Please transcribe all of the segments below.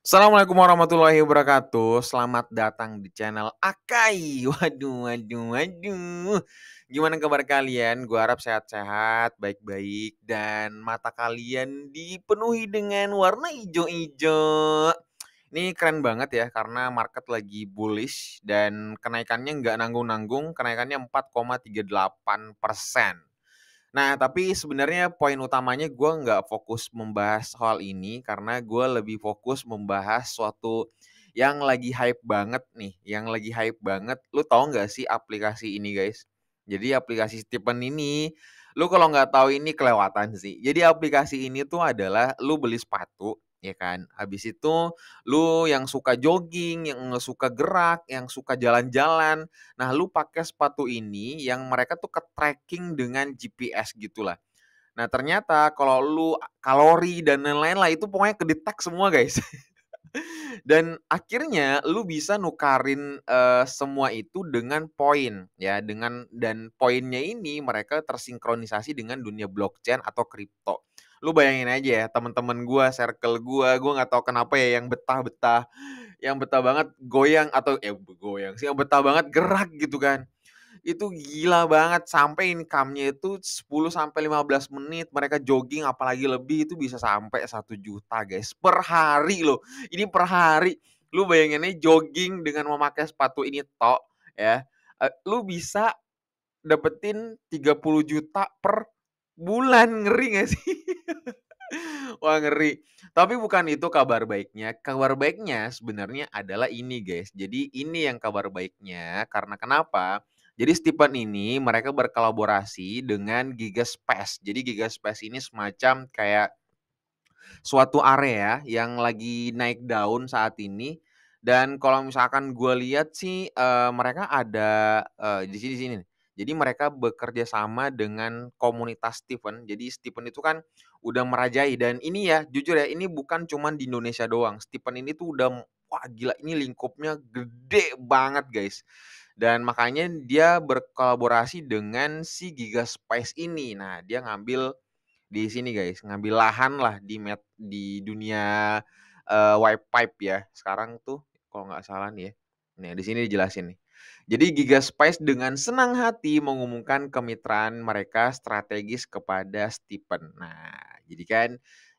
Assalamualaikum warahmatullahi wabarakatuh. Selamat datang di channel Akai. Waduh, waduh, waduh. Gimana kabar kalian? Gua harap sehat-sehat, baik-baik dan mata kalian dipenuhi dengan warna hijau-hijau. Ini keren banget ya karena market lagi bullish dan kenaikannya nggak nanggung-nanggung, kenaikannya 4,38 persen. Nah, tapi sebenarnya poin utamanya gue nggak fokus membahas soal ini karena gue lebih fokus membahas suatu yang lagi hype banget nih, yang lagi hype banget. Lu tau nggak sih aplikasi ini guys? Jadi aplikasi Stephen ini, lu kalau nggak tahu ini kelewatan sih. Jadi aplikasi ini tuh adalah lu beli sepatu, ya kan habis itu lu yang suka jogging yang suka gerak yang suka jalan-jalan nah lu pakai sepatu ini yang mereka tuh ke tracking dengan GPS gitulah nah ternyata kalau lu kalori dan lain-lain lah itu pokoknya kedetek semua guys Dan akhirnya lu bisa nukarin uh, semua itu dengan poin ya, dengan dan poinnya ini mereka tersinkronisasi dengan dunia blockchain atau kripto. Lu bayangin aja ya, teman-teman gua, circle gua, gua nggak tahu kenapa ya yang betah-betah, yang betah banget goyang atau eh goyang sih, yang betah banget gerak gitu kan itu gila banget sampai income-nya itu 10 sampai 15 menit mereka jogging apalagi lebih itu bisa sampai 1 juta guys per hari loh. Ini per hari. Lu bayanginnya jogging dengan memakai sepatu ini tok ya. Eh, lu bisa dapetin 30 juta per bulan ngeri gak sih? Wah ngeri. Tapi bukan itu kabar baiknya. Kabar baiknya sebenarnya adalah ini guys. Jadi ini yang kabar baiknya. Karena kenapa? Jadi Stephen ini mereka berkolaborasi dengan Giga Space. Jadi Giga Space ini semacam kayak suatu area yang lagi naik daun saat ini. Dan kalau misalkan gue lihat sih uh, mereka ada uh, di sini sini. Jadi mereka bekerja sama dengan komunitas Stephen. Jadi Stephen itu kan udah merajai dan ini ya jujur ya ini bukan cuman di Indonesia doang. Stephen ini tuh udah wah gila ini lingkupnya gede banget guys dan makanya dia berkolaborasi dengan si Giga Space ini. Nah, dia ngambil di sini guys, ngambil lahan lah di met, di dunia uh, wipe pipe ya. Sekarang tuh kalau nggak salah nih ya. Nih, di sini dijelasin nih. Jadi Giga Space dengan senang hati mengumumkan kemitraan mereka strategis kepada Stephen. Nah, jadi kan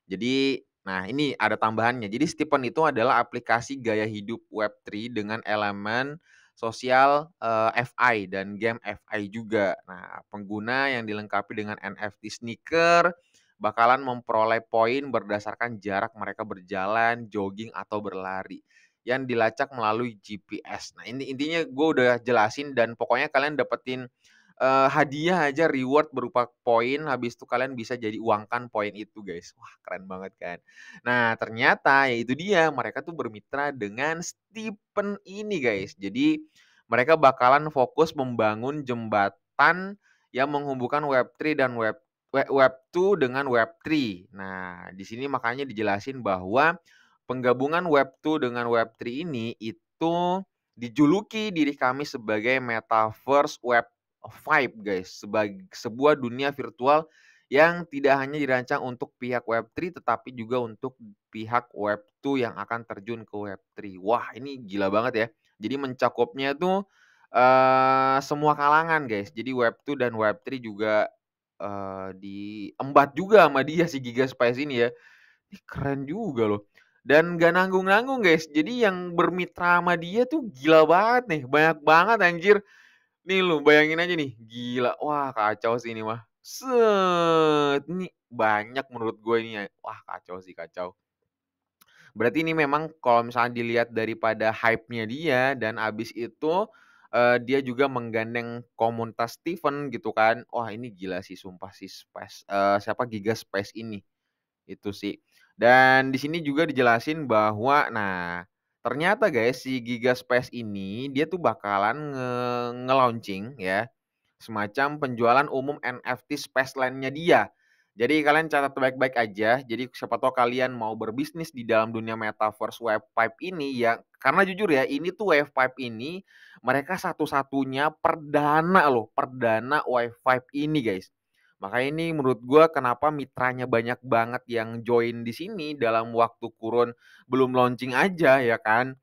jadi Nah, ini ada tambahannya. Jadi Stephen itu adalah aplikasi gaya hidup Web3 dengan elemen sosial uh, eh, FI dan game FI juga. Nah, pengguna yang dilengkapi dengan NFT sneaker bakalan memperoleh poin berdasarkan jarak mereka berjalan, jogging atau berlari yang dilacak melalui GPS. Nah, ini intinya gue udah jelasin dan pokoknya kalian dapetin uh, hadiah aja reward berupa poin habis itu kalian bisa jadi uangkan poin itu guys wah keren banget kan nah ternyata ya itu dia mereka tuh bermitra dengan Stephen ini guys jadi mereka bakalan fokus membangun jembatan yang menghubungkan Web3 dan Web Web2 dengan Web3. Nah, di sini makanya dijelasin bahwa penggabungan Web2 dengan Web3 ini itu dijuluki diri kami sebagai Metaverse Web Vibe guys, sebagai sebuah dunia virtual yang tidak hanya dirancang untuk pihak Web3 tetapi juga untuk pihak Web2 yang akan terjun ke Web3. Wah, ini gila banget ya. Jadi mencakupnya tuh uh, semua kalangan guys. Jadi Web2 dan Web3 juga uh, diembat juga sama dia si Giga Space ini ya. Ini keren juga loh. Dan gak nanggung-nanggung guys. Jadi yang bermitra sama dia tuh gila banget nih. Banyak banget anjir. Nih lu bayangin aja nih, gila. Wah, kacau sih ini mah. Set, ini banyak menurut gue ini ya. Wah, kacau sih, kacau. Berarti ini memang kalau misalnya dilihat daripada hype-nya dia dan abis itu uh, dia juga menggandeng komunitas Steven gitu kan. Wah, ini gila sih sumpah si Space uh, siapa Giga Space ini. Itu sih. Dan di sini juga dijelasin bahwa nah Ternyata guys si Giga Space ini dia tuh bakalan nge, nge launching ya semacam penjualan umum NFT space lainnya dia. Jadi kalian catat baik-baik aja. Jadi siapa tahu kalian mau berbisnis di dalam dunia metaverse web 5 ini ya. Karena jujur ya, ini tuh web 5 ini mereka satu-satunya perdana loh, perdana web 5 ini guys. Makanya ini menurut gue kenapa mitranya banyak banget yang join di sini dalam waktu kurun belum launching aja ya kan.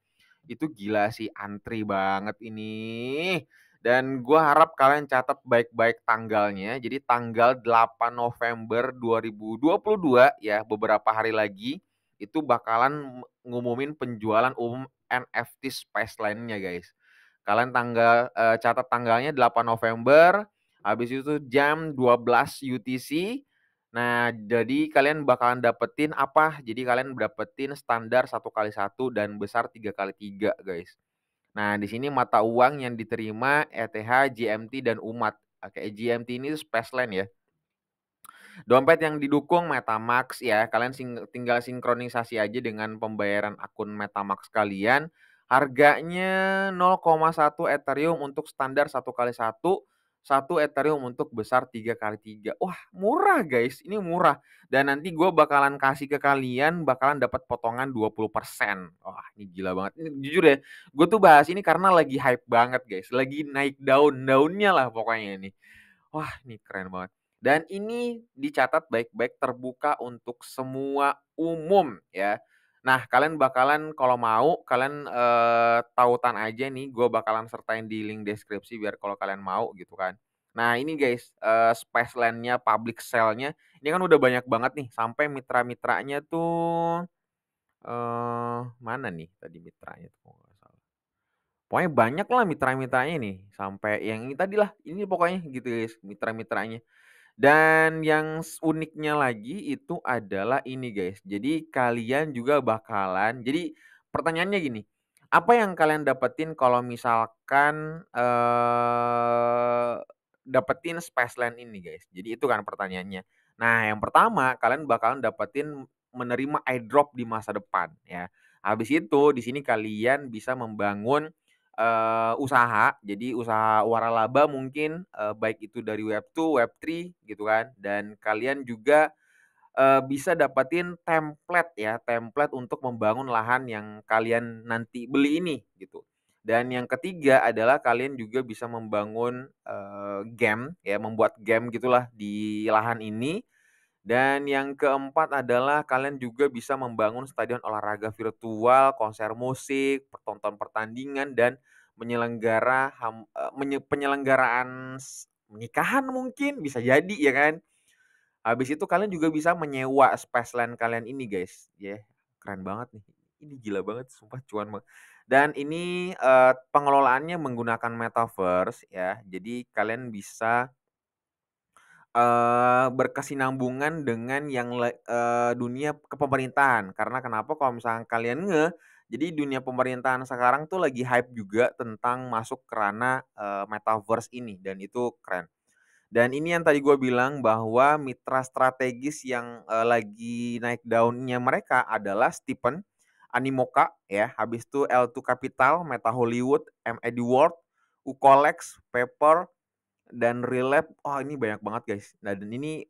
Itu gila sih antri banget ini. Dan gue harap kalian catat baik-baik tanggalnya. Jadi tanggal 8 November 2022 ya beberapa hari lagi itu bakalan ngumumin penjualan umum NFT space lainnya guys. Kalian tanggal eh, catat tanggalnya 8 November Habis itu jam 12 UTC. Nah, jadi kalian bakalan dapetin apa? Jadi kalian dapetin standar satu kali satu dan besar tiga kali tiga, guys. Nah, di sini mata uang yang diterima ETH, GMT, dan umat. Oke, GMT ini space Spaceland ya. Dompet yang didukung Metamax ya. Kalian tinggal sinkronisasi aja dengan pembayaran akun Metamax kalian. Harganya 0,1 Ethereum untuk standar satu kali satu satu Ethereum untuk besar tiga kali tiga, Wah, murah guys. Ini murah. Dan nanti gue bakalan kasih ke kalian, bakalan dapat potongan 20%. Wah, ini gila banget. Ini, jujur ya, gue tuh bahas ini karena lagi hype banget guys. Lagi naik daun-daunnya lah pokoknya ini. Wah, ini keren banget. Dan ini dicatat baik-baik terbuka untuk semua umum ya. Nah, kalian bakalan kalau mau kalian eh, tautan aja nih, gue bakalan sertain di link deskripsi biar kalau kalian mau gitu kan. Nah, ini guys, eh, space land public sale-nya, ini kan udah banyak banget nih sampai mitra-mitranya tuh mana nih tadi mitranya tuh nggak salah. Pokoknya banyak lah mitra-mitranya nih sampai yang ini tadi lah, ini pokoknya gitu guys, mitra-mitranya. Dan yang uniknya lagi itu adalah ini guys. Jadi kalian juga bakalan jadi pertanyaannya gini. Apa yang kalian dapetin kalau misalkan eh dapetin space land ini guys? Jadi itu kan pertanyaannya. Nah, yang pertama kalian bakalan dapetin menerima airdrop di masa depan ya. Habis itu di sini kalian bisa membangun uh, usaha. Jadi usaha waralaba mungkin uh, baik itu dari Web2, Web3 gitu kan. Dan kalian juga uh, bisa dapatin template ya, template untuk membangun lahan yang kalian nanti beli ini gitu. Dan yang ketiga adalah kalian juga bisa membangun uh, game ya, membuat game gitulah di lahan ini dan yang keempat adalah kalian juga bisa membangun stadion olahraga virtual, konser musik, pertonton pertandingan dan menyelenggara eh, penyelenggaraan pernikahan mungkin bisa jadi ya kan. Habis itu kalian juga bisa menyewa space land kalian ini guys. Ya, yeah, keren banget nih. Ini gila banget sumpah cuan banget. Dan ini uh, pengelolaannya menggunakan metaverse ya. Jadi kalian bisa uh, berkesinambungan dengan yang le eh, dunia kepemerintahan. Karena kenapa kalau misalnya kalian nge jadi dunia pemerintahan sekarang tuh lagi hype juga tentang masuk kerana uh, eh, metaverse ini dan itu keren. Dan ini yang tadi gue bilang bahwa mitra strategis yang, uh, lagi naik daunnya mereka adalah Stephen, Animoca ya, habis itu L2 Capital, Meta Hollywood, M. Edward, Ucolex, paper dan relap oh ini banyak banget guys nah dan ini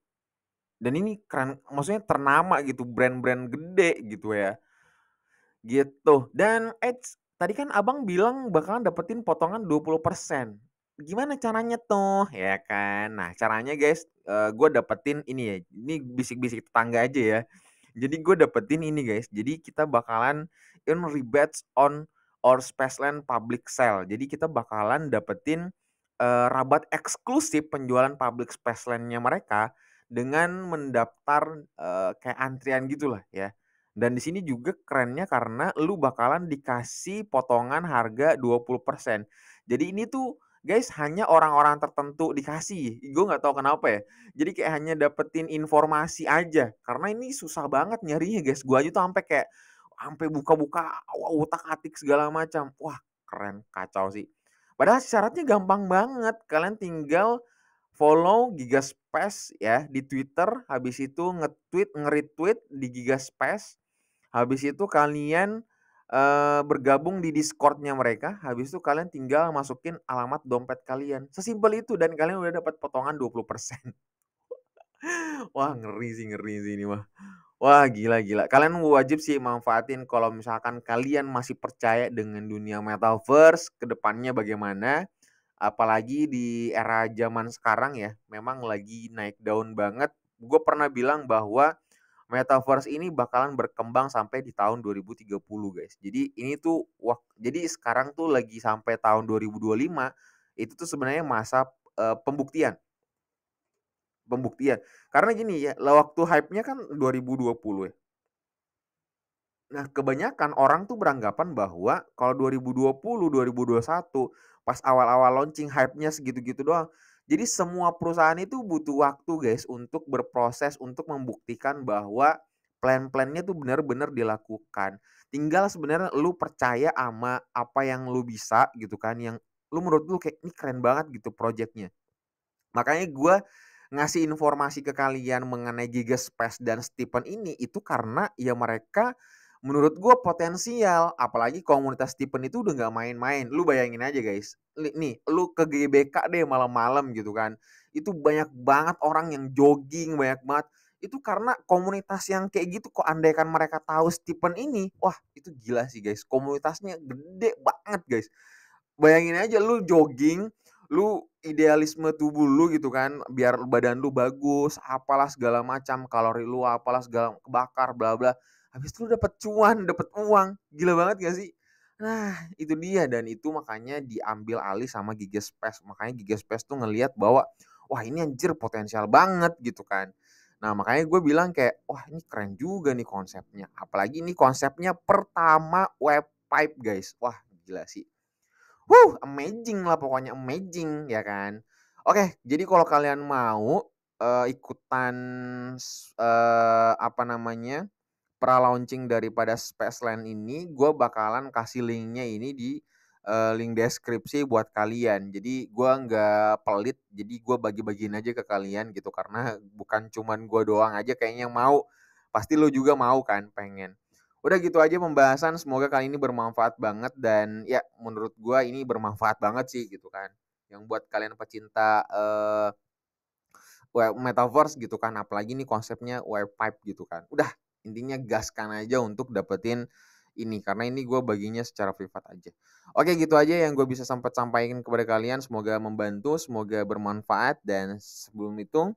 dan ini keren maksudnya ternama gitu brand-brand gede gitu ya gitu dan Edge tadi kan abang bilang bakalan dapetin potongan 20% gimana caranya tuh ya kan nah caranya guys uh, eh, gue dapetin ini ya ini bisik-bisik tetangga aja ya jadi gue dapetin ini guys jadi kita bakalan in rebates on or Spaceland public sale jadi kita bakalan dapetin uh, rabat eksklusif penjualan public space land mereka dengan mendaftar uh, kayak antrian gitulah ya. Dan di sini juga kerennya karena lu bakalan dikasih potongan harga 20%. Jadi ini tuh guys hanya orang-orang tertentu dikasih. Gue nggak tahu kenapa ya. Jadi kayak hanya dapetin informasi aja. Karena ini susah banget nyarinya guys. Gue aja tuh sampai kayak sampai buka-buka otak-atik segala macam. Wah keren kacau sih. Padahal syaratnya gampang banget. Kalian tinggal follow Gigaspace ya di Twitter, habis itu nge-tweet, nge-retweet di Gigaspace. Habis itu kalian e, bergabung di Discordnya mereka, habis itu kalian tinggal masukin alamat dompet kalian. Sesimpel itu dan kalian udah dapat potongan 20%. Wah ngeri sih ngeri sih ini mah. Wah gila gila. Kalian wajib sih manfaatin kalau misalkan kalian masih percaya dengan dunia metaverse kedepannya bagaimana. Apalagi di era zaman sekarang ya, memang lagi naik daun banget. Gue pernah bilang bahwa metaverse ini bakalan berkembang sampai di tahun 2030 guys. Jadi ini tuh wah, jadi sekarang tuh lagi sampai tahun 2025 itu tuh sebenarnya masa uh, pembuktian pembuktian. Karena gini ya, waktu hype-nya kan 2020 ya. Nah, kebanyakan orang tuh beranggapan bahwa kalau 2020, 2021 pas awal-awal launching hype-nya segitu-gitu doang. Jadi semua perusahaan itu butuh waktu guys untuk berproses untuk membuktikan bahwa plan-plannya tuh benar-benar dilakukan. Tinggal sebenarnya lu percaya sama apa yang lu bisa gitu kan yang lu menurut lu kayak ini keren banget gitu projectnya. Makanya gue ngasih informasi ke kalian mengenai Giga Space dan Stephen ini itu karena ya mereka menurut gue potensial apalagi komunitas Stephen itu udah nggak main-main lu bayangin aja guys nih lu ke GBK deh malam-malam gitu kan itu banyak banget orang yang jogging banyak banget itu karena komunitas yang kayak gitu kok andaikan mereka tahu Stephen ini wah itu gila sih guys komunitasnya gede banget guys bayangin aja lu jogging lu idealisme tubuh lu gitu kan biar badan lu bagus apalah segala macam kalori lu apalah segala kebakar bla bla habis itu lu dapet cuan dapet uang gila banget gak sih nah itu dia dan itu makanya diambil alih sama Giga Space makanya Giga Space tuh ngelihat bahwa wah ini anjir potensial banget gitu kan Nah makanya gue bilang kayak wah ini keren juga nih konsepnya. Apalagi ini konsepnya pertama web pipe guys. Wah gila sih. Wuh, amazing lah pokoknya amazing ya kan. Oke, jadi kalau kalian mau uh, ikutan uh, apa namanya pra launching daripada land ini, gue bakalan kasih linknya ini di uh, link deskripsi buat kalian. Jadi gue nggak pelit, jadi gue bagi-bagiin aja ke kalian gitu karena bukan cuman gue doang aja kayaknya yang mau, pasti lo juga mau kan pengen. Udah gitu aja pembahasan, semoga kali ini bermanfaat banget dan ya menurut gue ini bermanfaat banget sih gitu kan. Yang buat kalian pecinta eh web metaverse gitu kan, apalagi ini konsepnya web pipe gitu kan. Udah, intinya gaskan aja untuk dapetin ini karena ini gue baginya secara privat aja. Oke gitu aja yang gue bisa sempat sampaikan kepada kalian. Semoga membantu, semoga bermanfaat dan sebelum itu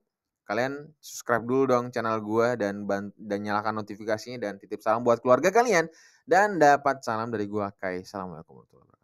kalian subscribe dulu dong channel gue dan dan nyalakan notifikasinya dan titip salam buat keluarga kalian dan dapat salam dari gue Kai. Assalamualaikum warahmatullahi wabarakatuh.